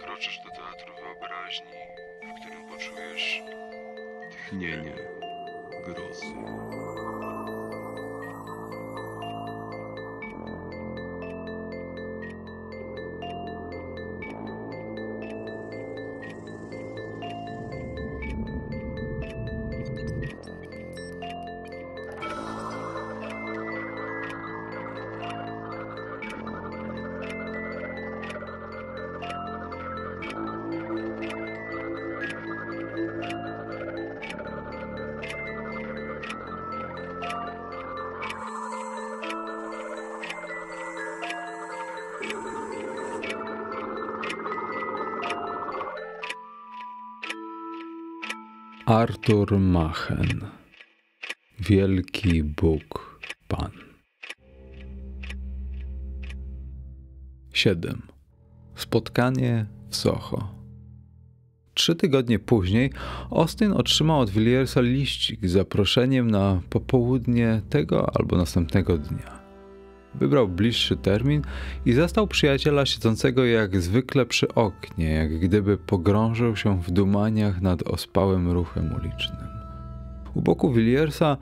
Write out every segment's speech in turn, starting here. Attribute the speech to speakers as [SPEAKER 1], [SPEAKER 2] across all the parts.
[SPEAKER 1] wkroczysz do teatru wyobraźni, w którym poczujesz tchnienie grozy. Artur Machen Wielki Bóg Pan 7. Spotkanie w Soho Trzy tygodnie później Austin otrzymał od Williersa liścik z zaproszeniem na popołudnie tego albo następnego dnia. Wybrał bliższy termin i zastał przyjaciela siedzącego jak zwykle przy oknie, jak gdyby pogrążył się w dumaniach nad ospałym ruchem ulicznym. U boku Williersa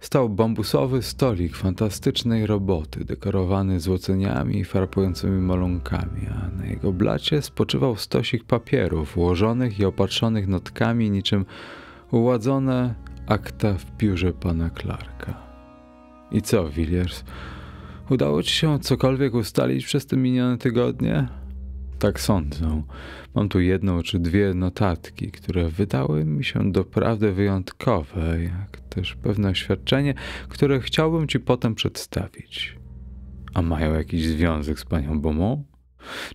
[SPEAKER 1] stał bambusowy stolik fantastycznej roboty, dekorowany złoceniami i farpującymi malunkami, a na jego blacie spoczywał stosik papierów ułożonych i opatrzonych notkami niczym uładzone akta w piórze pana Clarka. I co, Williers? Udało ci się cokolwiek ustalić przez te minione tygodnie? Tak sądzę. Mam tu jedną czy dwie notatki, które wydały mi się doprawdy wyjątkowe, jak też pewne oświadczenie, które chciałbym ci potem przedstawić. A mają jakiś związek z panią Bumą?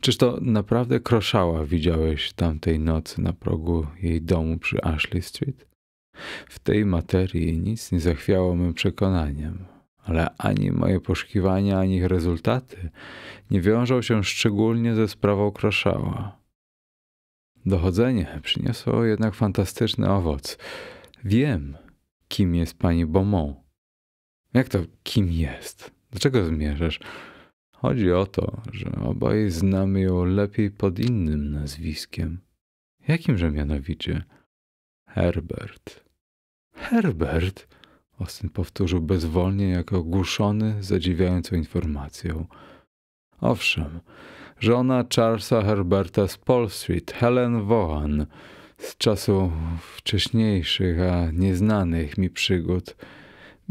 [SPEAKER 1] Czyż to naprawdę kroszała widziałeś tamtej nocy na progu jej domu przy Ashley Street? W tej materii nic nie zachwiało mym przekonaniem ale ani moje poszukiwania, ani ich rezultaty nie wiążą się szczególnie ze sprawą Kraszała. Dochodzenie przyniosło jednak fantastyczny owoc. Wiem, kim jest pani Beaumont. Jak to kim jest? Do czego zmierzasz? Chodzi o to, że obaj znamy ją lepiej pod innym nazwiskiem. Jakimże mianowicie? Herbert. Herbert? Austin powtórzył bezwolnie, jako ogłuszony zadziwiającą informacją. Owszem, żona Charlesa Herberta z Paul Street, Helen Vaughan, z czasów wcześniejszych, a nieznanych mi przygód.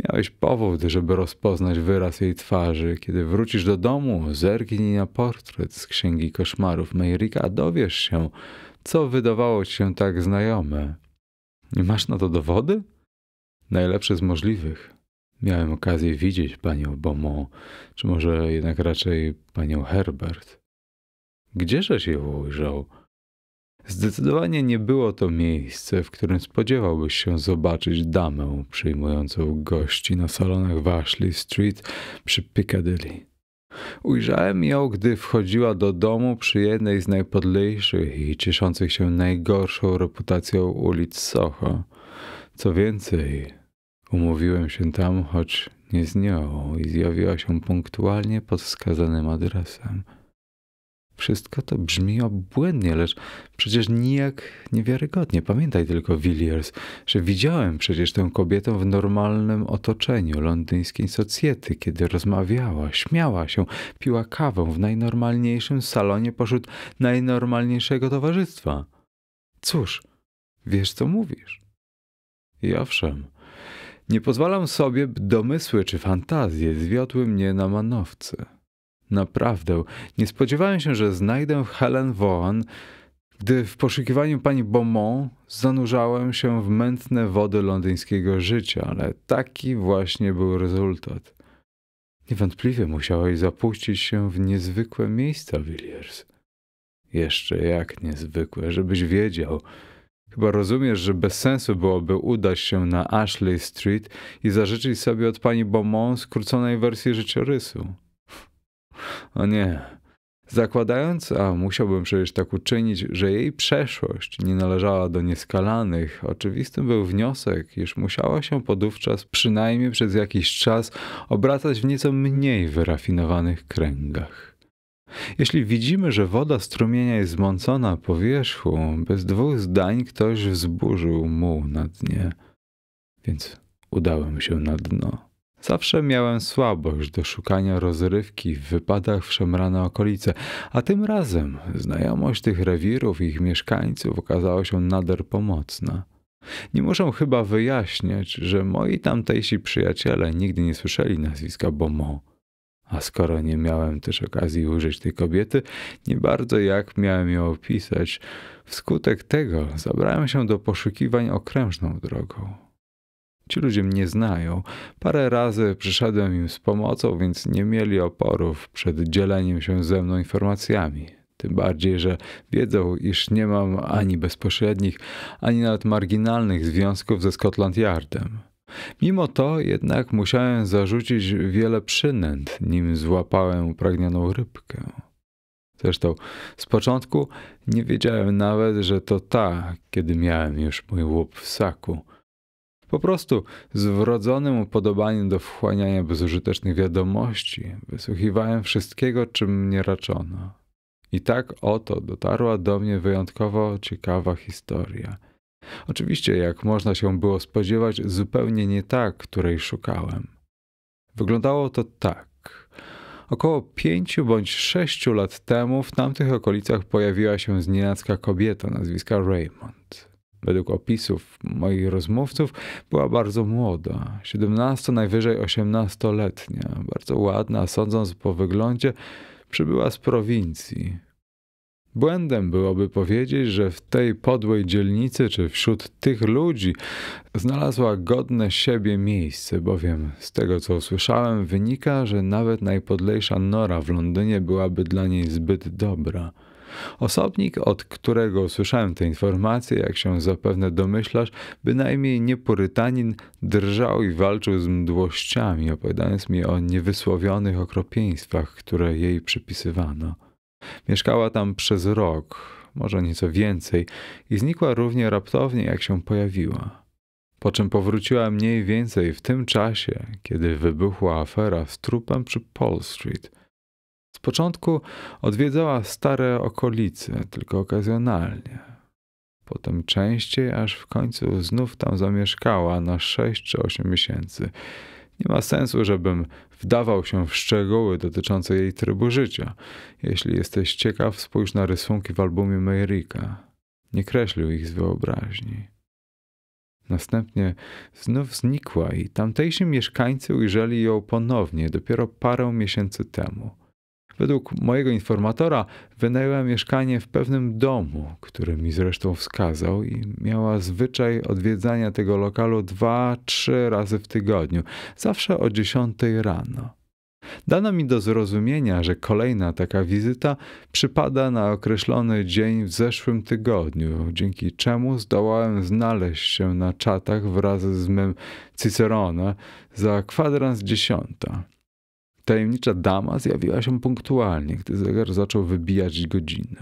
[SPEAKER 1] Miałeś powód, żeby rozpoznać wyraz jej twarzy. Kiedy wrócisz do domu, zerknij na portret z Księgi Koszmarów Mayricka, a dowiesz się, co wydawało ci się tak znajome. Nie masz na to dowody? najlepsze z możliwych. Miałem okazję widzieć panią Beaumont, czy może jednak raczej panią Herbert. Gdzieżeś ją ujrzał? Zdecydowanie nie było to miejsce, w którym spodziewałbyś się zobaczyć damę przyjmującą gości na salonach w Ashley Street przy Piccadilly. Ujrzałem ją, gdy wchodziła do domu przy jednej z najpodlejszych i cieszących się najgorszą reputacją ulic Soho. Co więcej, Umówiłem się tam, choć nie z nią i zjawiła się punktualnie pod wskazanym adresem. Wszystko to brzmi obłędnie, lecz przecież nijak niewiarygodnie. Pamiętaj tylko, Williars, że widziałem przecież tę kobietę w normalnym otoczeniu londyńskiej socjety, kiedy rozmawiała, śmiała się, piła kawę w najnormalniejszym salonie pośród najnormalniejszego towarzystwa. Cóż, wiesz co mówisz? I owszem, nie pozwalam sobie, by domysły czy fantazje zwiodły mnie na manowce. Naprawdę, nie spodziewałem się, że znajdę Helen Vaughan, gdy w poszukiwaniu pani Beaumont zanurzałem się w mętne wody londyńskiego życia, ale taki właśnie był rezultat. Niewątpliwie musiałeś zapuścić się w niezwykłe miejsca, Williers. Jeszcze jak niezwykłe, żebyś wiedział – Chyba rozumiesz, że bez sensu byłoby udać się na Ashley Street i zażyczyć sobie od pani Beaumont skróconej wersji życiorysu. O nie. Zakładając, a musiałbym przecież tak uczynić, że jej przeszłość nie należała do nieskalanych, oczywistym był wniosek, iż musiała się podówczas przynajmniej przez jakiś czas obracać w nieco mniej wyrafinowanych kręgach. Jeśli widzimy, że woda strumienia jest zmącona po wierzchu, bez dwóch zdań ktoś wzburzył mu na dnie. Więc udałem się na dno. Zawsze miałem słabość do szukania rozrywki w wypadach szemrane okolice, a tym razem znajomość tych rewirów i ich mieszkańców okazała się nader pomocna. Nie muszę chyba wyjaśniać, że moi tamtejsi przyjaciele nigdy nie słyszeli nazwiska Beaumont. A skoro nie miałem też okazji użyć tej kobiety, nie bardzo jak miałem ją opisać. Wskutek tego zabrałem się do poszukiwań okrężną drogą. Ci ludzie mnie znają. Parę razy przyszedłem im z pomocą, więc nie mieli oporów przed dzieleniem się ze mną informacjami. Tym bardziej, że wiedzą, iż nie mam ani bezpośrednich, ani nawet marginalnych związków ze Scotland Yardem. Mimo to jednak musiałem zarzucić wiele przynęt, nim złapałem upragnioną rybkę. Zresztą z początku nie wiedziałem nawet, że to ta, kiedy miałem już mój łup w saku. Po prostu z wrodzonym upodobaniem do wchłaniania bezużytecznych wiadomości wysłuchiwałem wszystkiego, czym mnie raczono. I tak oto dotarła do mnie wyjątkowo ciekawa historia – Oczywiście, jak można się było spodziewać, zupełnie nie ta, której szukałem. Wyglądało to tak. Około pięciu bądź sześciu lat temu w tamtych okolicach pojawiła się znienacka kobieta nazwiska Raymond. Według opisów moich rozmówców była bardzo młoda, 17, najwyżej 18-letnia, bardzo ładna, sądząc po wyglądzie, przybyła z prowincji, Błędem byłoby powiedzieć, że w tej podłej dzielnicy czy wśród tych ludzi znalazła godne siebie miejsce, bowiem z tego co usłyszałem wynika, że nawet najpodlejsza nora w Londynie byłaby dla niej zbyt dobra. Osobnik, od którego usłyszałem te informacje, jak się zapewne domyślasz, bynajmniej nie purytanin, drżał i walczył z mdłościami, opowiadając mi o niewysłowionych okropieństwach, które jej przypisywano. Mieszkała tam przez rok, może nieco więcej, i znikła równie raptownie, jak się pojawiła. Po czym powróciła mniej więcej w tym czasie, kiedy wybuchła afera z trupem przy Paul Street. Z początku odwiedzała stare okolice, tylko okazjonalnie. Potem częściej, aż w końcu znów tam zamieszkała na sześć czy osiem miesięcy. Nie ma sensu, żebym wdawał się w szczegóły dotyczące jej trybu życia. Jeśli jesteś ciekaw, spójrz na rysunki w albumie Mayrika. Nie kreślił ich z wyobraźni. Następnie znów znikła i tamtejsi mieszkańcy ujrzeli ją ponownie dopiero parę miesięcy temu – Według mojego informatora wynajęła mieszkanie w pewnym domu, który mi zresztą wskazał i miała zwyczaj odwiedzania tego lokalu dwa, trzy razy w tygodniu, zawsze o dziesiątej rano. Dano mi do zrozumienia, że kolejna taka wizyta przypada na określony dzień w zeszłym tygodniu, dzięki czemu zdołałem znaleźć się na czatach wraz z mym Cicerone za kwadrans dziesiąta. Tajemnicza dama zjawiła się punktualnie, gdy zegar zaczął wybijać godzinę.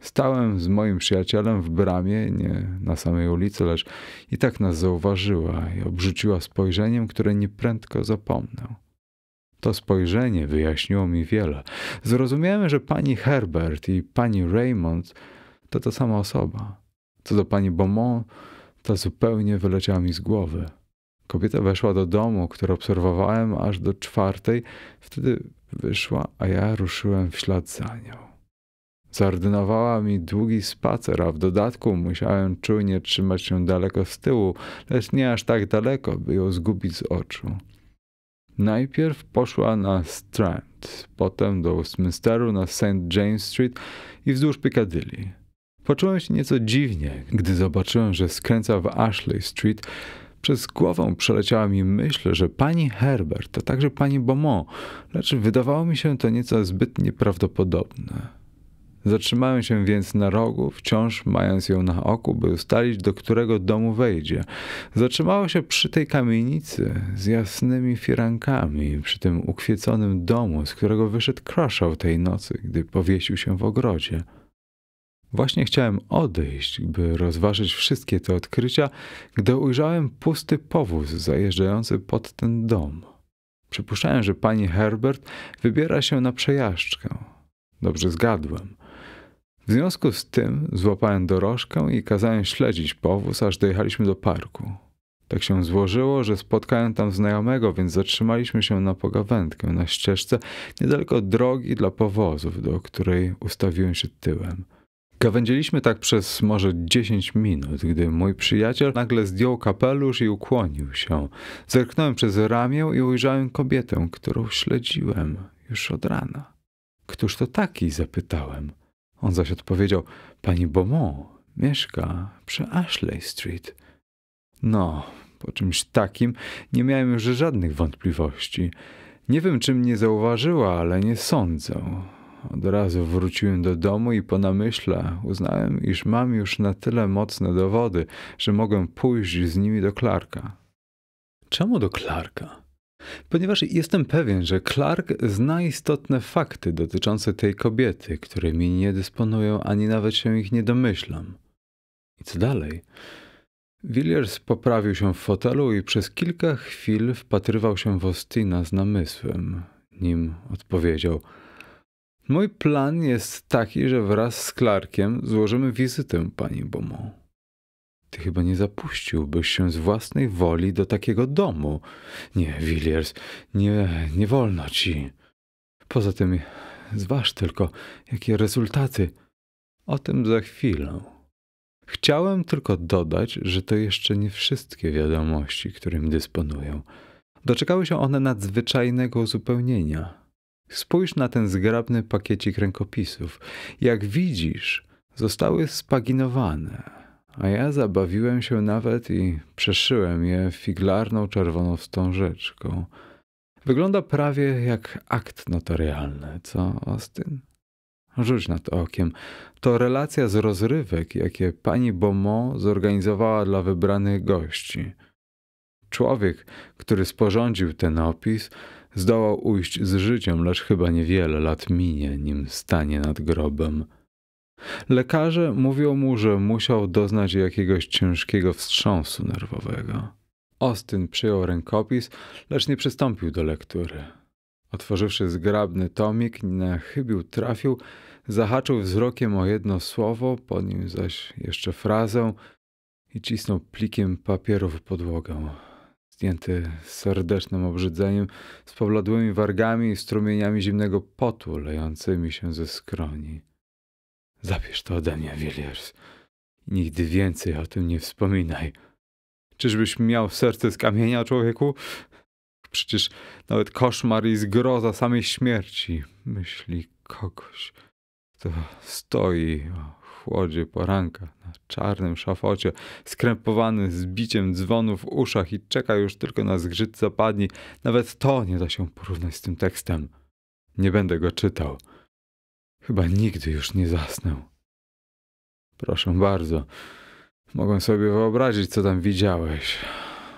[SPEAKER 1] Stałem z moim przyjacielem w bramie, nie na samej ulicy, lecz i tak nas zauważyła i obrzuciła spojrzeniem, które nieprędko zapomnę. To spojrzenie wyjaśniło mi wiele. Zrozumiałem, że pani Herbert i pani Raymond to ta sama osoba. Co do pani Beaumont, ta zupełnie wyleciała mi z głowy. Kobieta weszła do domu, który obserwowałem aż do czwartej, wtedy wyszła, a ja ruszyłem w ślad za nią. Zaordynowała mi długi spacer, a w dodatku musiałem czujnie trzymać się daleko z tyłu, lecz nie aż tak daleko, by ją zgubić z oczu. Najpierw poszła na Strand, potem do Westminsteru na St. James Street i wzdłuż Piccadilly. Poczułem się nieco dziwnie, gdy zobaczyłem, że skręca w Ashley Street, przez głową przeleciała mi myśl, że pani Herbert, to także pani Beaumont, lecz wydawało mi się to nieco zbyt nieprawdopodobne. Zatrzymałem się więc na rogu, wciąż mając ją na oku, by ustalić, do którego domu wejdzie. Zatrzymało się przy tej kamienicy z jasnymi firankami, przy tym ukwieconym domu, z którego wyszedł Crashaw tej nocy, gdy powiesił się w ogrodzie. Właśnie chciałem odejść, by rozważyć wszystkie te odkrycia, gdy ujrzałem pusty powóz zajeżdżający pod ten dom. Przypuszczałem, że pani Herbert wybiera się na przejażdżkę. Dobrze zgadłem. W związku z tym złapałem dorożkę i kazałem śledzić powóz, aż dojechaliśmy do parku. Tak się złożyło, że spotkałem tam znajomego, więc zatrzymaliśmy się na pogawędkę na ścieżce niedaleko drogi dla powozów, do której ustawiłem się tyłem. Gawędziliśmy tak przez może 10 minut, gdy mój przyjaciel nagle zdjął kapelusz i ukłonił się. Zerknąłem przez ramię i ujrzałem kobietę, którą śledziłem już od rana. Któż to taki? zapytałem. On zaś odpowiedział: Pani Beaumont mieszka przy Ashley Street. No, po czymś takim nie miałem już żadnych wątpliwości. Nie wiem, czy mnie zauważyła, ale nie sądzę. Od razu wróciłem do domu i po namyśle uznałem, iż mam już na tyle mocne dowody, że mogę pójść z nimi do Clarka. Czemu do Clarka? Ponieważ jestem pewien, że Clark zna istotne fakty dotyczące tej kobiety, którymi nie dysponuję ani nawet się ich nie domyślam. I co dalej? Villiers poprawił się w fotelu i przez kilka chwil wpatrywał się w Ostina z namysłem, nim odpowiedział – Mój plan jest taki, że wraz z Clarkiem złożymy wizytę pani Beaumont. Ty chyba nie zapuściłbyś się z własnej woli do takiego domu. Nie, Williers, nie, nie wolno ci. Poza tym zważ tylko, jakie rezultaty. O tym za chwilę. Chciałem tylko dodać, że to jeszcze nie wszystkie wiadomości, którym dysponuję. Doczekały się one nadzwyczajnego uzupełnienia. Spójrz na ten zgrabny pakiecik rękopisów. Jak widzisz, zostały spaginowane, a ja zabawiłem się nawet i przeszyłem je figlarną czerwoną wstążeczką. Wygląda prawie jak akt notarialny, co, Austin? Rzuć nad okiem. To relacja z rozrywek, jakie pani Beaumont zorganizowała dla wybranych gości. Człowiek, który sporządził ten opis, Zdołał ujść z życiem, lecz chyba niewiele lat minie, nim stanie nad grobem. Lekarze mówią mu, że musiał doznać jakiegoś ciężkiego wstrząsu nerwowego. Austin przyjął rękopis, lecz nie przystąpił do lektury. Otworzywszy zgrabny tomik, na chybił trafił, zahaczył wzrokiem o jedno słowo, po nim zaś jeszcze frazę i cisnął plikiem papieru w podłogę zdjęty serdecznym obrzydzeniem, z powladłymi wargami i strumieniami zimnego potu lejącymi się ze skroni. Zabierz to ode mnie, Williers. Nigdy więcej o tym nie wspominaj. Czyżbyś miał serce z kamienia, człowieku? Przecież nawet koszmar i zgroza samej śmierci myśli kogoś, kto stoi o chłodzie poranka czarnym szafocie, skrępowany z biciem dzwonów w uszach i czeka już tylko na zgrzyt zapadni. Nawet to nie da się porównać z tym tekstem. Nie będę go czytał. Chyba nigdy już nie zasnę. Proszę bardzo. Mogę sobie wyobrazić, co tam widziałeś.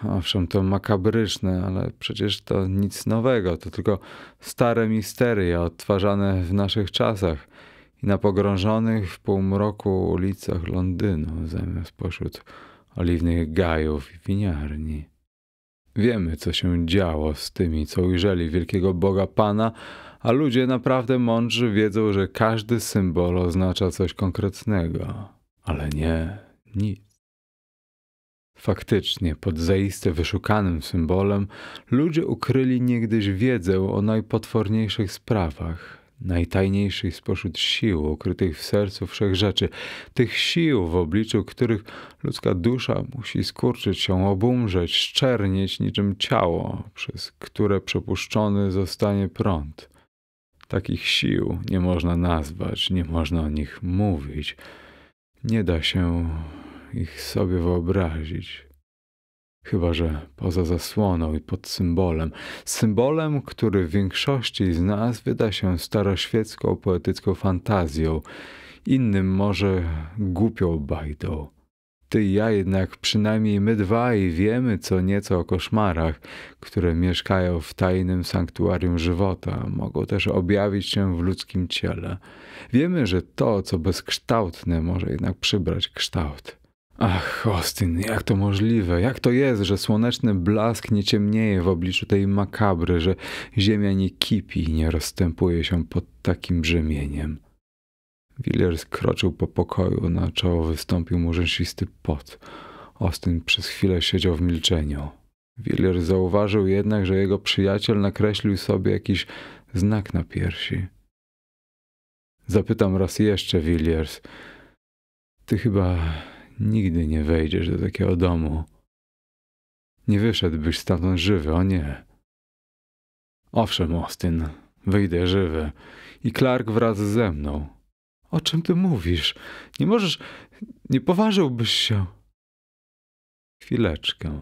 [SPEAKER 1] Owszem, to makabryczne, ale przecież to nic nowego, to tylko stare misteria odtwarzane w naszych czasach i na pogrążonych w półmroku ulicach Londynu zamiast pośród oliwnych gajów i winiarni. Wiemy, co się działo z tymi, co ujrzeli wielkiego Boga Pana, a ludzie naprawdę mądrzy wiedzą, że każdy symbol oznacza coś konkretnego, ale nie nic. Faktycznie, pod zaiste wyszukanym symbolem, ludzie ukryli niegdyś wiedzę o najpotworniejszych sprawach, najtajniejszych spośród sił ukrytych w sercu wszechrzeczy, tych sił, w obliczu których ludzka dusza musi skurczyć się, obumrzeć, szczernieć niczym ciało, przez które przepuszczony zostanie prąd. Takich sił nie można nazwać, nie można o nich mówić, nie da się ich sobie wyobrazić. Chyba, że poza zasłoną i pod symbolem. Symbolem, który w większości z nas wyda się staroświecką poetycką fantazją, innym może głupią bajdą. Ty i ja jednak, przynajmniej my dwaj, wiemy co nieco o koszmarach, które mieszkają w tajnym sanktuarium żywota, mogą też objawić się w ludzkim ciele. Wiemy, że to, co bezkształtne, może jednak przybrać kształt. Ach, Austin, jak to możliwe? Jak to jest, że słoneczny blask nie ciemnieje w obliczu tej makabry, że ziemia nie kipi i nie rozstępuje się pod takim brzemieniem? Willer kroczył po pokoju, na czoło wystąpił mu rzęsisty pot. Austin przez chwilę siedział w milczeniu. Willer zauważył jednak, że jego przyjaciel nakreślił sobie jakiś znak na piersi. Zapytam raz jeszcze, Williers. Ty chyba Nigdy nie wejdziesz do takiego domu. Nie wyszedłbyś stamtąd żywy, o nie. Owszem, Austin, wyjdę żywy. I Clark wraz ze mną. O czym ty mówisz? Nie możesz... Nie poważyłbyś się. Chwileczkę.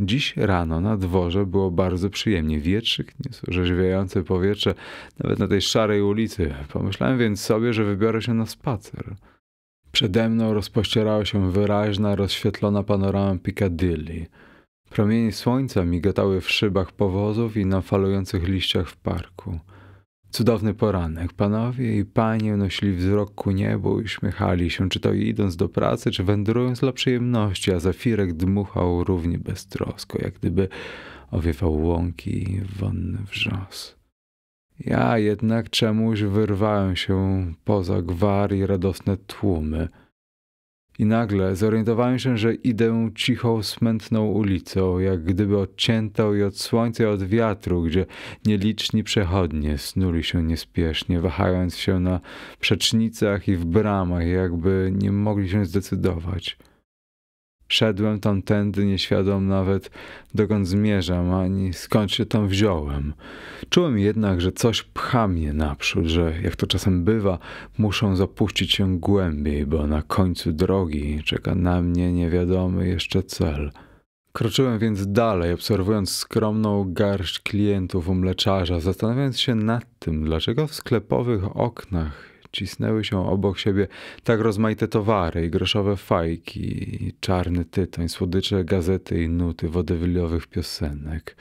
[SPEAKER 1] Dziś rano na dworze było bardzo przyjemnie. Wietrzyk, rzeźwiający powietrze, nawet na tej szarej ulicy. Pomyślałem więc sobie, że wybiorę się na spacer. Przede mną rozpościerała się wyraźna, rozświetlona panorama Piccadilly. Promienie słońca migotały w szybach powozów i na falujących liściach w parku. Cudowny poranek. Panowie i panie nosili wzrok ku niebu i śmiechali się, czy to idąc do pracy, czy wędrując dla przyjemności, a zafirek dmuchał równie beztrosko, jak gdyby owiewał łąki i wonny wrzos. Ja jednak czemuś wyrwałem się poza gwar i radosne tłumy. I nagle zorientowałem się, że idę cichą, smętną ulicą, jak gdyby odciętą i od słońca i od wiatru, gdzie nieliczni przechodnie snuli się niespiesznie, wahając się na przecznicach i w bramach, jakby nie mogli się zdecydować. Szedłem tamtędy nieświadom nawet, dokąd zmierzam, ani skąd się tam wziąłem. Czułem jednak, że coś pcha mnie naprzód, że jak to czasem bywa, muszę zapuścić się głębiej, bo na końcu drogi czeka na mnie niewiadomy jeszcze cel. Kroczyłem więc dalej, obserwując skromną garść klientów u mleczarza, zastanawiając się nad tym, dlaczego w sklepowych oknach cisnęły się obok siebie tak rozmaite towary i groszowe fajki, i czarny tytoń, słodycze gazety i nuty wodywilowych piosenek.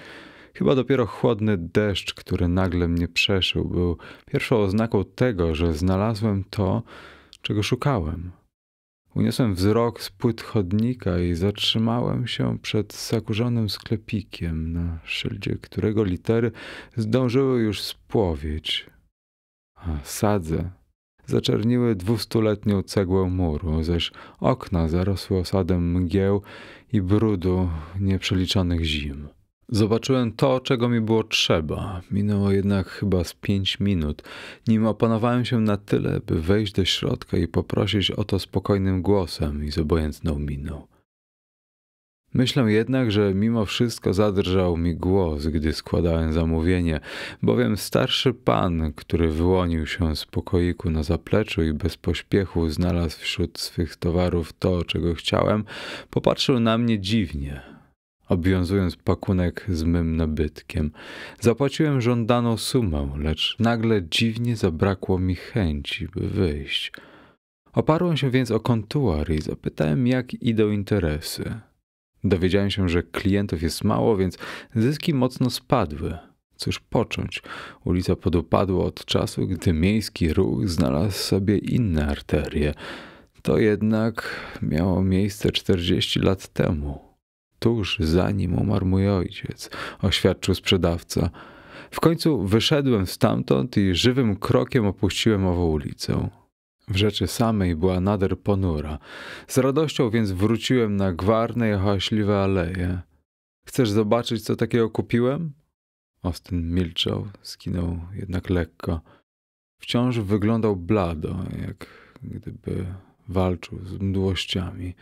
[SPEAKER 1] Chyba dopiero chłodny deszcz, który nagle mnie przeszył, był pierwszą oznaką tego, że znalazłem to, czego szukałem. Uniosłem wzrok z płyt chodnika i zatrzymałem się przed zakurzonym sklepikiem, na szyldzie którego litery zdążyły już spłowieć. A sadze zaczerniły dwustuletnią cegłę muru, zaś okna zarosły osadem mgieł i brudu nieprzeliczonych zim. Zobaczyłem to, czego mi było trzeba. Minęło jednak chyba z pięć minut, nim opanowałem się na tyle, by wejść do środka i poprosić o to spokojnym głosem i z obojętną miną. Myślę jednak, że mimo wszystko zadrżał mi głos, gdy składałem zamówienie, bowiem starszy pan, który wyłonił się z pokoiku na zapleczu i bez pośpiechu znalazł wśród swych towarów to, czego chciałem, popatrzył na mnie dziwnie, obwiązując pakunek z mym nabytkiem. Zapłaciłem żądaną sumę, lecz nagle dziwnie zabrakło mi chęci, by wyjść. Oparłem się więc o kontuar i zapytałem, jak idą interesy. Dowiedziałem się, że klientów jest mało, więc zyski mocno spadły. Cóż począć? Ulica podupadła od czasu, gdy miejski ruch znalazł sobie inne arterie. To jednak miało miejsce 40 lat temu. Tuż zanim umarł mój ojciec, oświadczył sprzedawca. W końcu wyszedłem stamtąd i żywym krokiem opuściłem ową ulicę w rzeczy samej była nader ponura. Z radością więc wróciłem na gwarne i hałaśliwe aleje. Chcesz zobaczyć, co takiego kupiłem? Austin milczał, skinął jednak lekko. Wciąż wyglądał blado, jak gdyby walczył z mdłościami.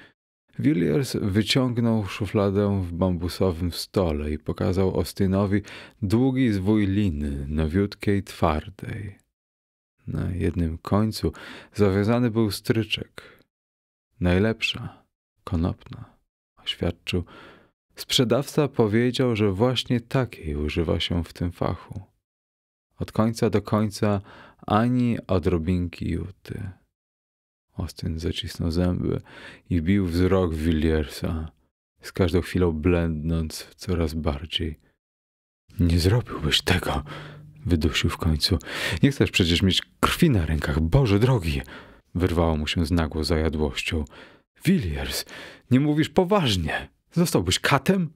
[SPEAKER 1] Williers wyciągnął szufladę w bambusowym stole i pokazał Austinowi długi zwój liny, nowiutkiej, twardej. Na jednym końcu zawiązany był stryczek. Najlepsza, konopna, oświadczył. Sprzedawca powiedział, że właśnie takiej używa się w tym fachu. Od końca do końca ani odrobinki juty. Austin zacisnął zęby i bił wzrok Williersa, z każdą chwilą blędnąc coraz bardziej. Nie zrobiłbyś tego, Wydusił w końcu. Nie chcesz przecież mieć krwi na rękach, Boże drogi! Wyrwało mu się z nagłą zajadłością. Williers, nie mówisz poważnie. Zostałbyś katem?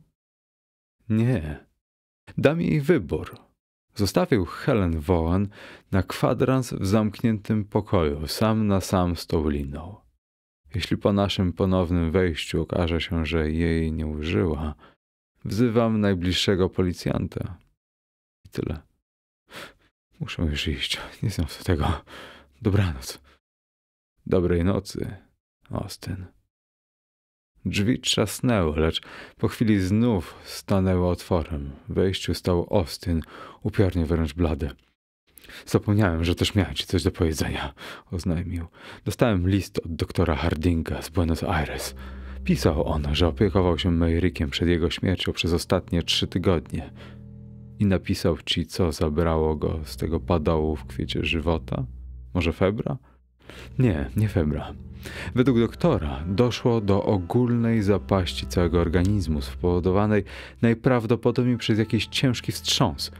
[SPEAKER 1] Nie. Dam jej wybór. Zostawił Helen Wołan na kwadrans w zamkniętym pokoju, sam na sam z tą liną. Jeśli po naszym ponownym wejściu okaże się, że jej nie użyła, wzywam najbliższego policjanta. I tyle. Muszę już iść. Nie znam co tego. Dobranoc. Dobrej nocy, Austin. Drzwi trzasnęły, lecz po chwili znów stanęły otworem. W wejściu stał Austin, upiornie wręcz blady. Zapomniałem, że też miałem ci coś do powiedzenia, oznajmił. Dostałem list od doktora Hardinga z Buenos Aires. Pisał on, że opiekował się Marykiem przed jego śmiercią przez ostatnie trzy tygodnie i napisał ci, co zabrało go z tego padału w kwiecie żywota? Może febra? Nie, nie febra. Według doktora doszło do ogólnej zapaści całego organizmu, spowodowanej najprawdopodobniej przez jakiś ciężki wstrząs.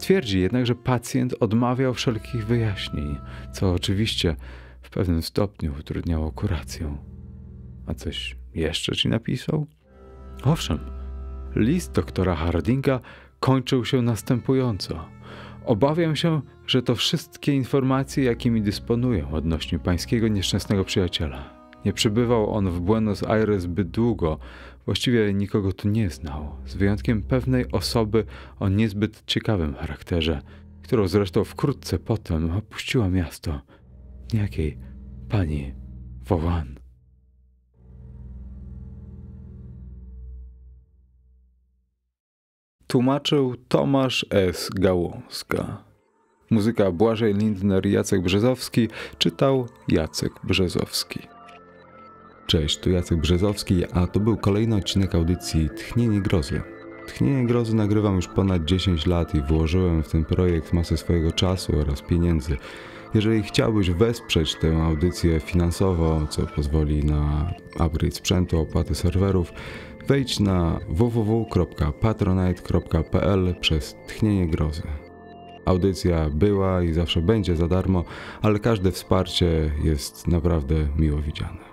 [SPEAKER 1] Twierdzi jednak, że pacjent odmawiał wszelkich wyjaśnień, co oczywiście w pewnym stopniu utrudniało kurację. A coś jeszcze ci napisał? Owszem, list doktora Hardinga kończył się następująco. Obawiam się, że to wszystkie informacje, jakimi dysponuję odnośnie pańskiego nieszczęsnego przyjaciela. Nie przebywał on w Buenos Aires zbyt długo, właściwie nikogo tu nie znał, z wyjątkiem pewnej osoby o niezbyt ciekawym charakterze, którą zresztą wkrótce potem opuściła miasto. Niejakiej pani Wołan. Tłumaczył Tomasz S. Gałązka. Muzyka Błażej Lindner, Jacek Brzezowski, czytał Jacek Brzezowski. Cześć, tu Jacek Brzezowski, a to był kolejny odcinek audycji Tchnienie Grozy. Tchnienie Grozy nagrywam już ponad 10 lat i włożyłem w ten projekt masę swojego czasu oraz pieniędzy. Jeżeli chciałbyś wesprzeć tę audycję finansowo, co pozwoli na upgrade sprzętu, opłaty serwerów, Wejdź na www.patronite.pl przez tchnienie grozy. Audycja była i zawsze będzie za darmo, ale każde wsparcie jest naprawdę miło widziane.